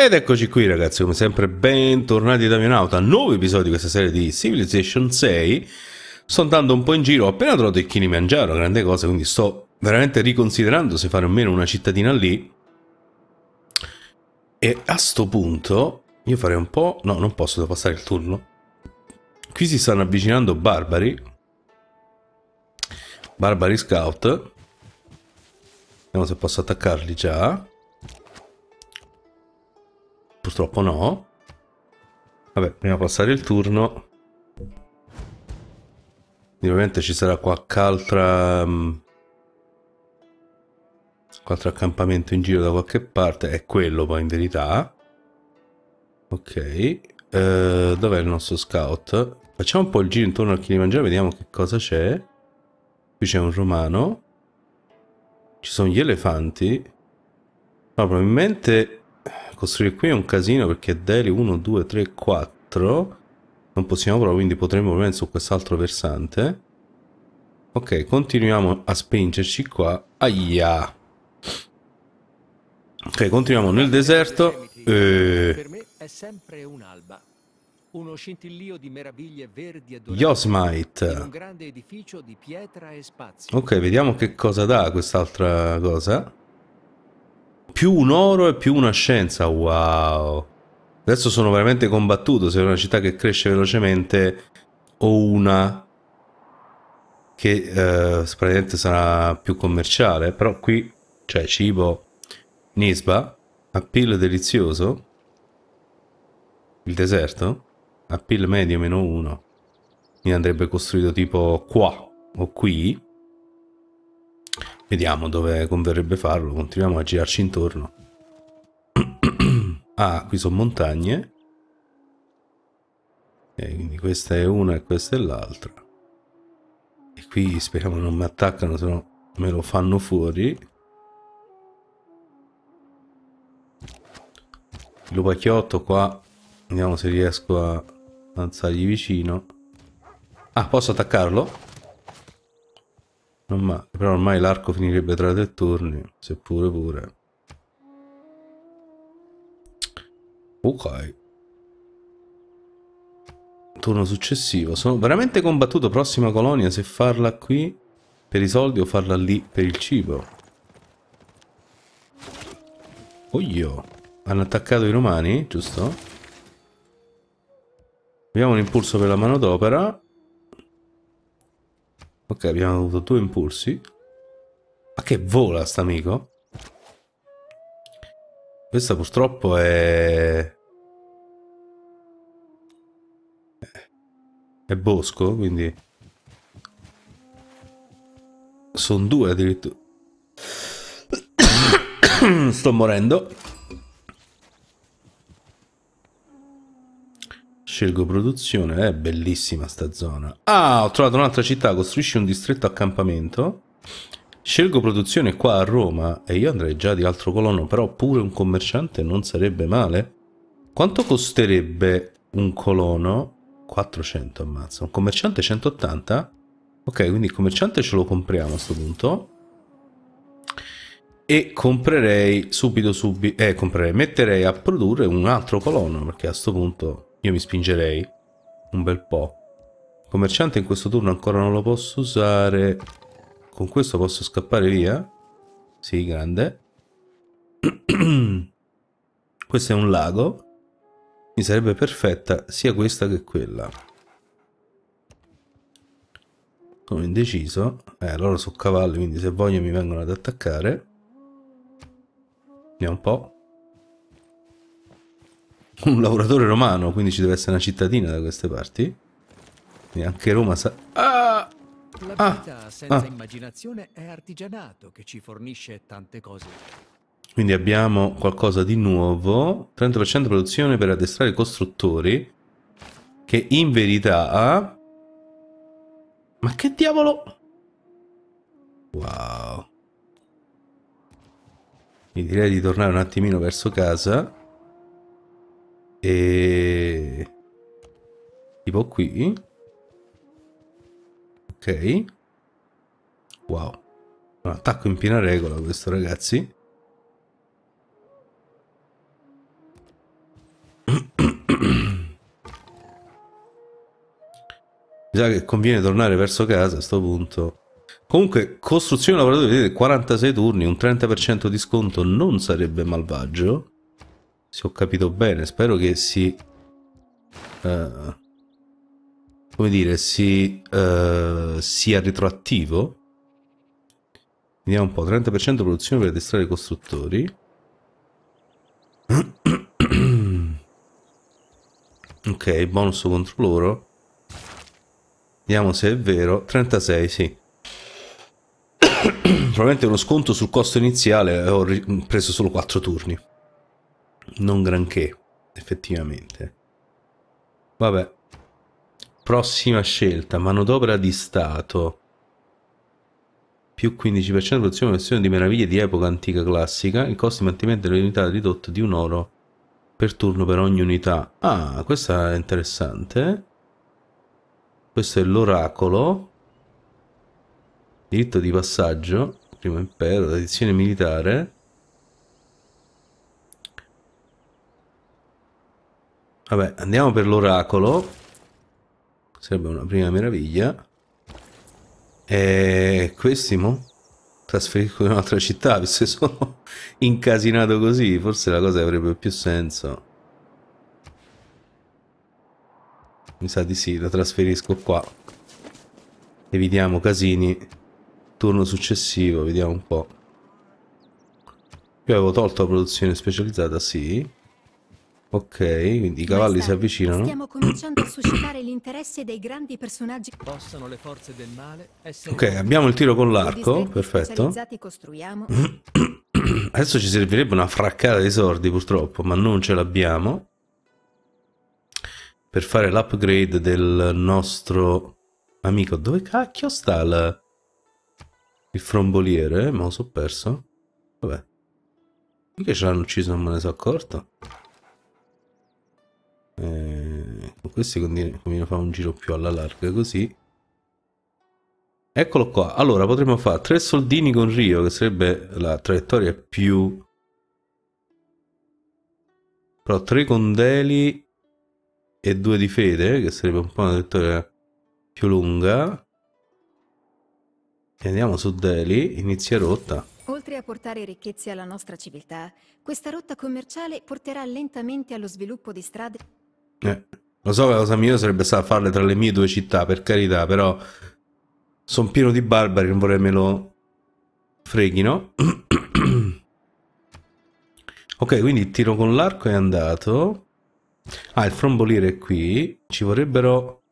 Ed eccoci qui ragazzi, come sempre bentornati da Mionauta, nuovo episodio di questa serie di Civilization 6 Sto andando un po' in giro, ho appena trovato il Chini Mangiaro, grande cosa, quindi sto veramente riconsiderando se fare o meno una cittadina lì E a sto punto io farei un po'... no, non posso, devo passare il turno Qui si stanno avvicinando barbari Barbari Scout Vediamo se posso attaccarli già Purtroppo no. Vabbè, prima passare il turno. Quindi ovviamente ci sarà qualche altra... Um, mm, qualche accampamento in giro da qualche parte. È quello poi in verità. Ok. Uh, Dov'è il nostro scout? Facciamo un po' il giro intorno al Kilimangiaro, vediamo che cosa c'è. Qui c'è un romano. Ci sono gli elefanti. No, probabilmente costruire qui è un casino perché deli 1, 2, 3, 4 non possiamo proprio quindi potremmo venire su quest'altro versante ok continuiamo a spingerci qua aia ok continuiamo nel deserto e... Eh. Eh. per me uno scintillio di meraviglie verdi e Yosmite un grande edificio di pietra e spazio ok vediamo che cosa dà quest'altra cosa più un oro e più una scienza, wow. Adesso sono veramente combattuto se è una città che cresce velocemente o una che eh, praticamente sarà più commerciale, però qui c'è cioè, cibo Nisba, appeal delizioso, il deserto, appeal medio meno uno. mi andrebbe costruito tipo qua o qui, Vediamo dove converrebbe farlo, continuiamo a girarci intorno. ah, qui sono montagne. E quindi questa è una e questa è l'altra. E qui speriamo non mi attaccano, se no me lo fanno fuori. Il lupacchiotto qua, vediamo se riesco a alzargli vicino. Ah, posso attaccarlo? Non male, però ormai l'arco finirebbe tra tre turni, seppure pure. Ok. Turno successivo. Sono veramente combattuto prossima colonia se farla qui per i soldi o farla lì per il cibo. Oglio. Hanno attaccato i romani, giusto? Abbiamo un impulso per la manodopera. Ok, abbiamo avuto due impulsi. Ma che vola sta amico? Questa purtroppo è... È bosco, quindi... Sono due addirittura. Sto morendo. Scelgo produzione, è bellissima sta zona. Ah, ho trovato un'altra città, costruisci un distretto accampamento. Scelgo produzione qua a Roma e io andrei già di altro colono, però pure un commerciante non sarebbe male. Quanto costerebbe un colono? 400 ammazza. Un commerciante 180? Ok, quindi il commerciante ce lo compriamo a questo punto. E comprerei subito subito... Eh, comprerei... Metterei a produrre un altro colono, perché a questo punto io mi spingerei. Un bel po'. Commerciante in questo turno ancora non lo posso usare. Con questo posso scappare via? Sì, grande. questo è un lago. Mi sarebbe perfetta sia questa che quella. Sono indeciso. Eh, loro sono cavalli, quindi se voglio mi vengono ad attaccare. Vediamo un po'. un lavoratore romano, quindi ci deve essere una cittadina da queste parti. E anche Roma sa... Ah! La ah! vita ah, senza ah. immaginazione è artigianato che ci fornisce tante cose. Quindi abbiamo qualcosa di nuovo. 30% produzione per addestrare i costruttori. Che in verità... Ma che diavolo? Wow. Mi direi di tornare un attimino verso casa. E... Tipo qui. Ok. Wow. Un attacco in piena regola questo, ragazzi. Mi sa che conviene tornare verso casa a sto punto. Comunque, costruzione lavoratori, 46 turni, un 30% di sconto non sarebbe malvagio. Se ho capito bene, spero che si... Uh, come dire, si, uh, sia retroattivo. Vediamo un po', 30% produzione per addestrare i costruttori. ok, bonus contro loro. Vediamo se è vero. 36, sì. Probabilmente uno sconto sul costo iniziale eh, ho preso solo 4 turni non granché, effettivamente. Vabbè. Prossima scelta, manodopera di Stato. Più 15% produzione e versione di meraviglie di epoca antica classica. Il costo di mantenimento delle unità è ridotto di un oro per turno per ogni unità. Ah, questa è interessante. Questo è l'oracolo. Diritto di passaggio. Primo impero, tradizione militare. Vabbè, andiamo per l'oracolo. Sarebbe una prima meraviglia. E questi mo? Trasferisco in un'altra città, visto che sono incasinato così, forse la cosa avrebbe più senso. Mi sa di sì, la trasferisco qua. Evitiamo casini. Turno successivo, vediamo un po'. Io avevo tolto la produzione specializzata, sì. Ok, quindi i cavalli Maestà, si avvicinano. Stiamo cominciando a suscitare l'interesse dei grandi personaggi. Possono le forze del male essere Ok, abbiamo il tiro con l'arco, perfetto. Costruiamo. Adesso ci servirebbe una fraccata di sordi purtroppo, ma non ce l'abbiamo. Per fare l'upgrade del nostro amico. Dove cacchio sta il, il fromboliere? Ma lo so perso. Vabbè. Perché ce l'hanno ucciso non me ne sono accorto? eh, questi continuano fare un giro più alla larga così eccolo qua allora potremmo fare tre soldini con Rio che sarebbe la traiettoria più però tre con Deli e due di Fede che sarebbe un po' una traiettoria più lunga e andiamo su Deli inizia rotta Oltre a portare ricchezze alla nostra civiltà, questa rotta commerciale porterà lentamente allo sviluppo di strade eh, lo so che la cosa migliore sarebbe stata farle tra le mie due città, per carità, però sono pieno di barbari, non vorrei me lo freghino. ok, quindi il tiro con l'arco è andato. Ah, il frombolire è qui. Ci vorrebbero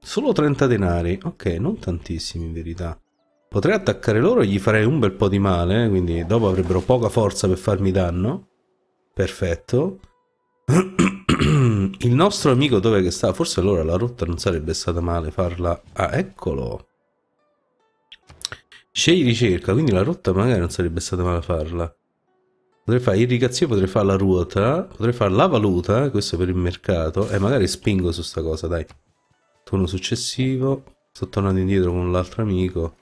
solo 30 denari. Ok, non tantissimi in verità. Potrei attaccare loro e gli farei un bel po' di male, eh, quindi dopo avrebbero poca forza per farmi danno. Perfetto. il nostro amico dove che sta? Forse allora la rotta non sarebbe stata male farla... Ah, eccolo! Scegli ricerca, quindi la rotta magari non sarebbe stata male farla. Potrei fare irrigazione, potrei fare la ruota, potrei fare la valuta, questo per il mercato. E eh, magari spingo su sta cosa, dai. Turno successivo. Sto tornando indietro con l'altro amico.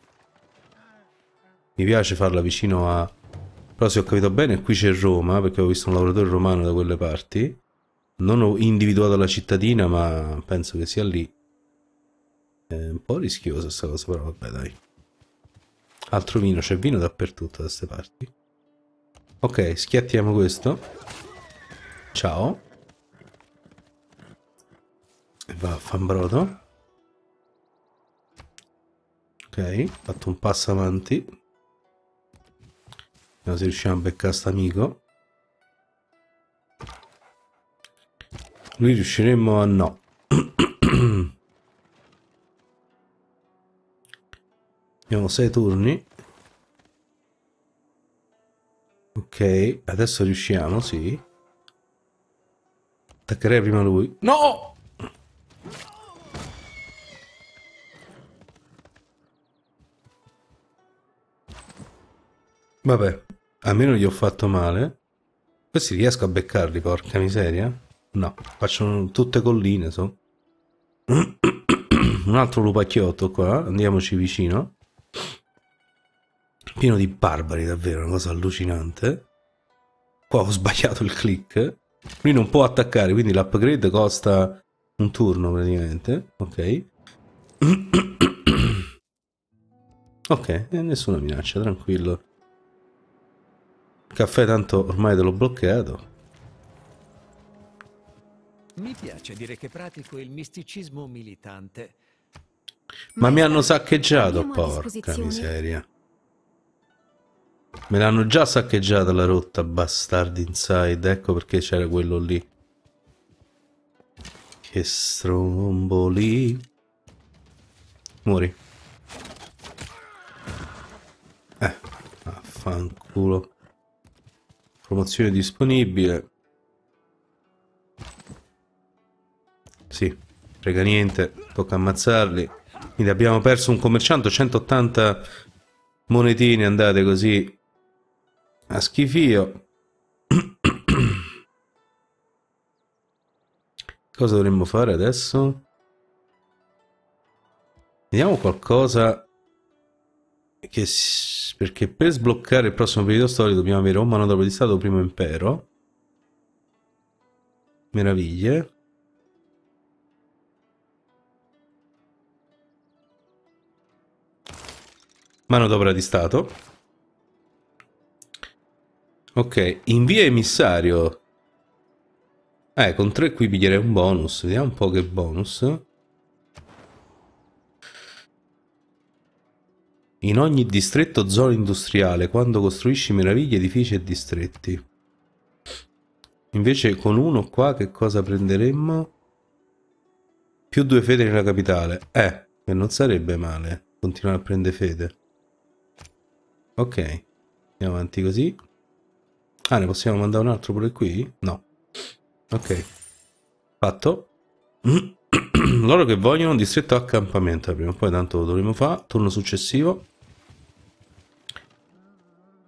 Mi piace farla vicino a... Però se ho capito bene qui c'è Roma, perché ho visto un lavoratore romano da quelle parti non ho individuato la cittadina, ma penso che sia lì. È un po' rischiosa questa cosa, però vabbè dai. Altro vino, c'è vino dappertutto da queste parti. Ok, schiattiamo questo. Ciao. Va a fanbrodo. Ok, fatto un passo avanti. Vediamo se riusciamo a beccare amico. Lui riusciremmo a no. Abbiamo sei turni. Ok, adesso riusciamo, sì. Attaccherei prima lui. No! Vabbè, almeno gli ho fatto male. Questi riesco a beccarli, porca miseria. No, faccio tutte colline, so. Un altro lupacchiotto qua, andiamoci vicino. Pieno di barbari, davvero, una cosa allucinante. Qua ho sbagliato il click. Lui non può attaccare, quindi l'upgrade costa un turno praticamente. Ok. ok, eh, nessuna minaccia, tranquillo. Il caffè tanto ormai te l'ho bloccato. Mi piace dire che pratico il misticismo militante. Ma mi hanno eh, saccheggiato, porca miseria. Me l'hanno già saccheggiata la rotta, bastardi inside. Ecco perché c'era quello lì. Che stromboli. Muori. Eh, affanculo. Promozione disponibile. Sì, frega niente, tocca ammazzarli. Quindi abbiamo perso un commerciante, 180 monetine andate così a schifio. Cosa dovremmo fare adesso? Vediamo qualcosa che... Perché per sbloccare il prossimo periodo storico dobbiamo avere o Manodopoli di Stato o Primo Impero. Meraviglie. manodopera di Stato. Ok, invia emissario. Eh, con 3 qui piglierei un bonus. Vediamo un po' che bonus. In ogni distretto zona industriale, quando costruisci meraviglie, edifici e distretti. Invece con uno qua che cosa prenderemmo? Più due fede nella capitale. Eh, che non sarebbe male continuare a prendere fede. Ok, andiamo avanti così. Ah, ne possiamo mandare un altro pure qui? No. Ok, fatto. Loro che vogliono un distretto accampamento, prima o poi tanto lo dovremo fare. Turno successivo.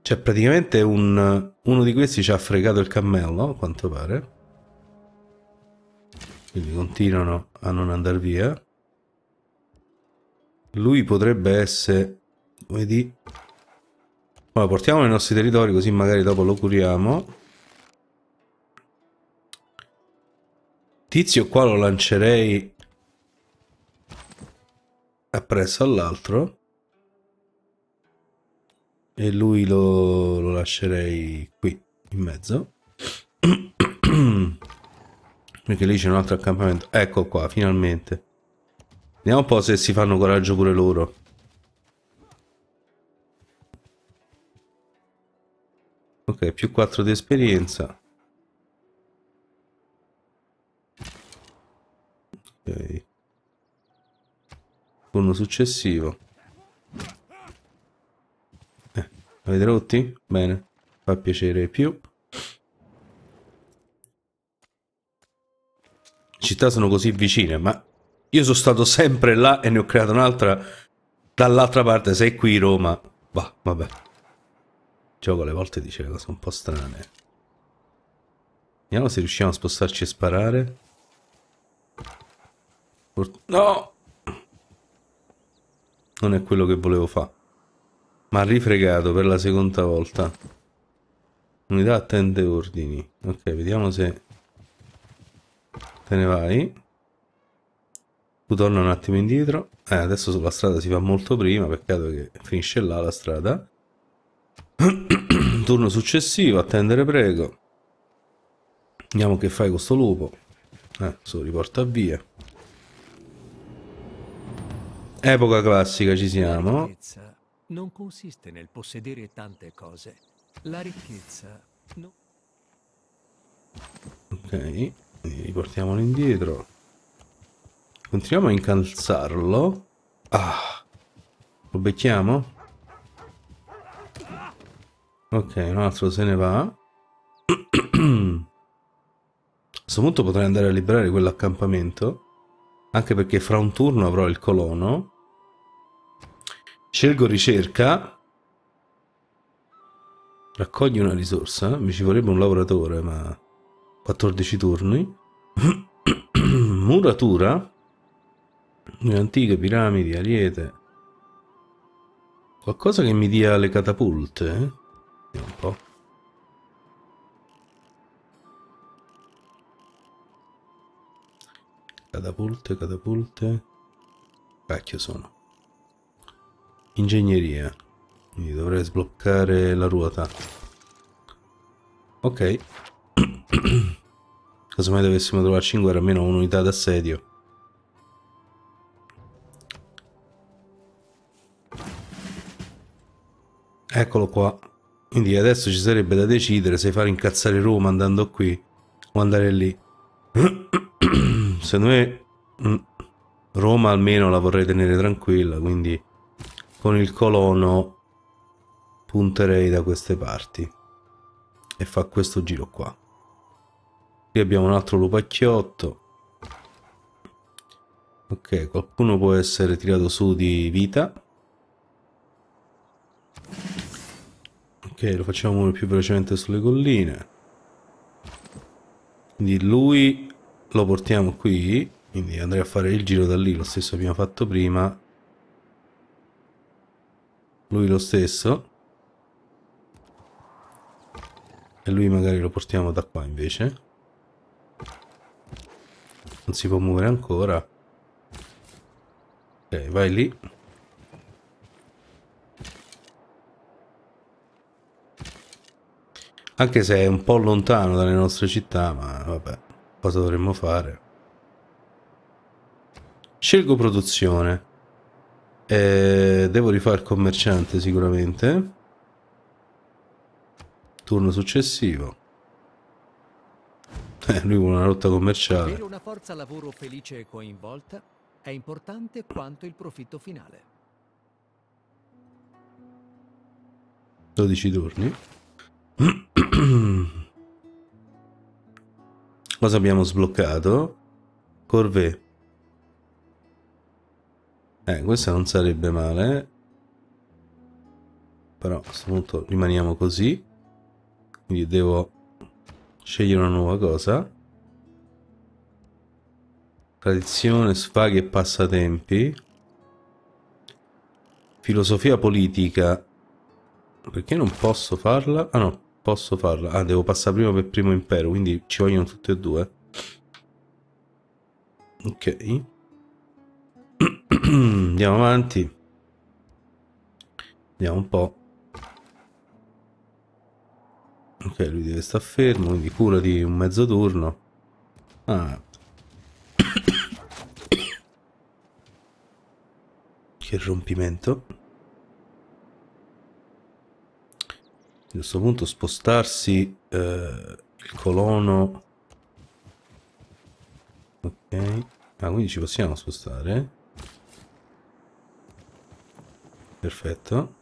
Cioè, praticamente un, uno di questi ci ha fregato il cammello, a quanto pare. Quindi continuano a non andare via. Lui potrebbe essere... come Vedi? Ora portiamo nei nostri territori così magari dopo lo curiamo. Tizio qua lo lancerei appresso all'altro. E lui lo, lo lascerei qui, in mezzo. Perché lì c'è un altro accampamento. Ecco qua, finalmente. Vediamo un po' se si fanno coraggio pure loro. Ok, più 4 di esperienza. Ok. Turno successivo. Eh, avete rotti? Bene, fa piacere più. Le città sono così vicine, ma io sono stato sempre là e ne ho creato un'altra dall'altra parte. Sei qui Roma. Va, vabbè gioco alle volte dice cose un po' strane. Vediamo se riusciamo a spostarci e sparare. no! Non è quello che volevo fare. Ma ha rifregato per la seconda volta. Unità attende ordini. Ok, vediamo se... Te ne vai. Tu torna un attimo indietro. Eh, adesso sulla strada si fa molto prima, peccato che finisce là la strada. turno successivo, attendere prego. Vediamo che fai con sto lupo. Eh, se lo riporta via. Epoca classica ci siamo. La ricchezza non consiste nel possedere tante cose. La ricchezza no... Ok, riportiamolo indietro. Continuiamo a incalzarlo. Ah, lo becchiamo? Ok, un altro se ne va. a questo punto potrei andare a liberare quell'accampamento. Anche perché fra un turno avrò il colono. Scelgo ricerca. Raccogli una risorsa. Mi ci vorrebbe un lavoratore, ma... 14 turni. Muratura. Le antiche piramidi, ariete. Qualcosa che mi dia le catapulte. Eh? Vediamo un po'. Catapulte, catapulte. Cacchio sono. Ingegneria. Quindi dovrei sbloccare la ruota. Ok. Casomai dovessimo trovarci in guerra almeno un'unità d'assedio. Eccolo qua. Quindi adesso ci sarebbe da decidere se far incazzare Roma andando qui o andare lì. Secondo me mm, Roma almeno la vorrei tenere tranquilla, quindi con il colono punterei da queste parti e fa questo giro qua. Qui abbiamo un altro lupacchiotto. Ok, qualcuno può essere tirato su di vita. ok lo facciamo più velocemente sulle colline quindi lui lo portiamo qui quindi andrei a fare il giro da lì lo stesso che abbiamo fatto prima lui lo stesso e lui magari lo portiamo da qua invece non si può muovere ancora ok vai lì Anche se è un po' lontano dalle nostre città, ma vabbè, cosa dovremmo fare? Scelgo produzione. Eh, devo rifare commerciante sicuramente. Turno successivo. Eh, lui vuole una rotta commerciale. una forza lavoro felice e coinvolta è importante quanto il profitto finale. 12 turni. Cosa abbiamo sbloccato? Corvée. Eh, questa non sarebbe male. Però a questo punto rimaniamo così. Quindi devo scegliere una nuova cosa. Tradizione, sfaghi e passatempi. Filosofia politica. Perché non posso farla? Ah no, Posso farla? Ah, devo passare prima per primo impero, quindi ci vogliono tutte e due. Ok. Andiamo avanti. Vediamo un po'. Ok, lui deve stare fermo, quindi cura di un mezzo turno. Ah. che rompimento. a questo punto spostarsi eh, il colono ok ah quindi ci possiamo spostare perfetto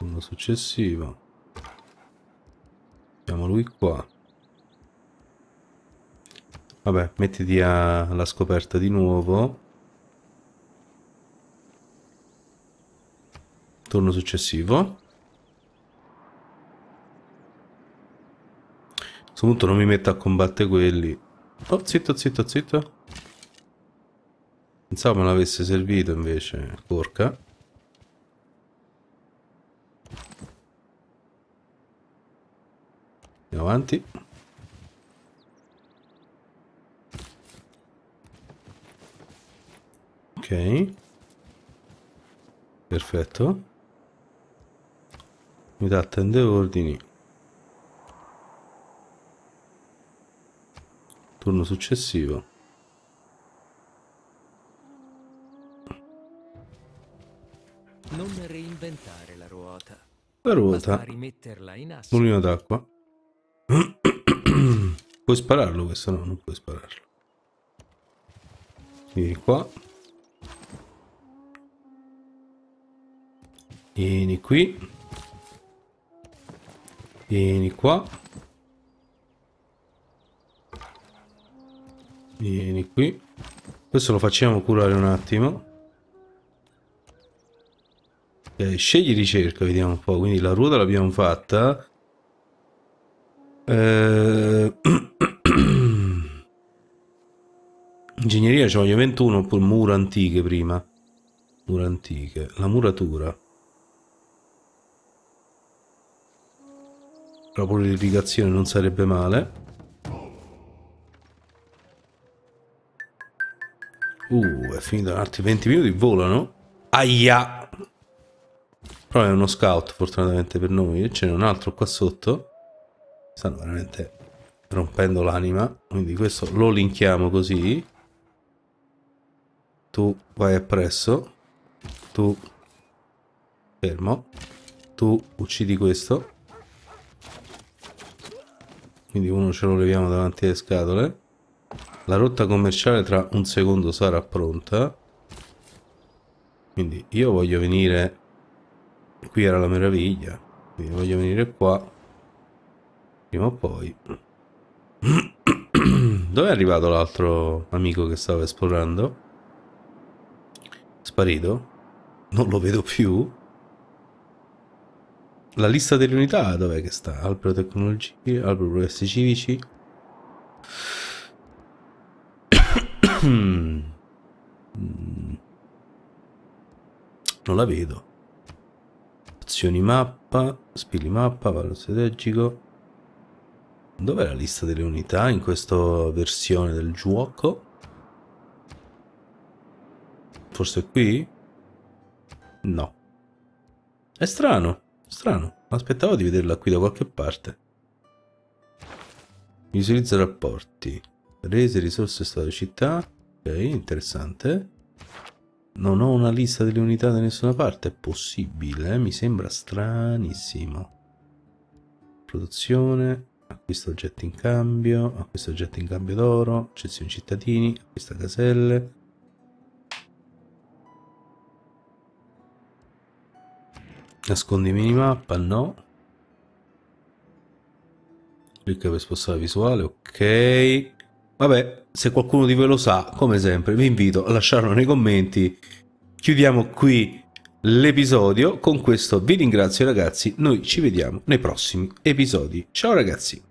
uno successivo mettiamo lui qua vabbè mettiti alla scoperta di nuovo turno successivo. A questo punto non mi metto a combattere quelli. Oh, zitto, zitto, zitto. Pensavo me l'avesse servito invece, porca. Andiamo avanti. Ok. Perfetto mi dà tende ordini turno successivo non reinventare la ruota la ruota mulino d'acqua puoi spararlo questo no non puoi spararlo vieni qua vieni qui Vieni qua. Vieni qui. Questo lo facciamo curare un attimo. Ok, scegli ricerca, vediamo un po'. Quindi la ruota l'abbiamo fatta. Eh... Ingegneria ci voglio 21 oppure mura antiche prima. Mura antiche. La muratura. la pure l'irrigazione non sarebbe male uh è finito altri 20 minuti volano aia però è uno scout fortunatamente per noi e ce n'è un altro qua sotto stanno veramente rompendo l'anima quindi questo lo linkiamo così tu vai appresso tu fermo tu uccidi questo quindi uno ce lo leviamo davanti alle scatole la rotta commerciale tra un secondo sarà pronta quindi io voglio venire qui era la meraviglia quindi voglio venire qua prima o poi dove è arrivato l'altro amico che stava esplorando? sparito? non lo vedo più la lista delle unità dov'è che sta? Albero tecnologie, albero progressi civici. non la vedo. Azioni mappa, spilli mappa, valore strategico. Dov'è la lista delle unità in questa versione del gioco? Forse qui? No. È strano. Strano, aspettavo di vederla qui da qualche parte. Visualizza rapporti. Rese, risorse, stato città. Ok, interessante. Non ho una lista delle unità da nessuna parte. È possibile, eh? mi sembra stranissimo. Produzione. Acquista oggetti in cambio. Acquista oggetti in cambio d'oro. Cessione cittadini. Acquista caselle. Nascondi minimappa, no. Clicca per spostare la visuale, ok. Vabbè, se qualcuno di voi lo sa, come sempre, vi invito a lasciarlo nei commenti. Chiudiamo qui l'episodio. Con questo vi ringrazio ragazzi, noi ci vediamo nei prossimi episodi. Ciao ragazzi!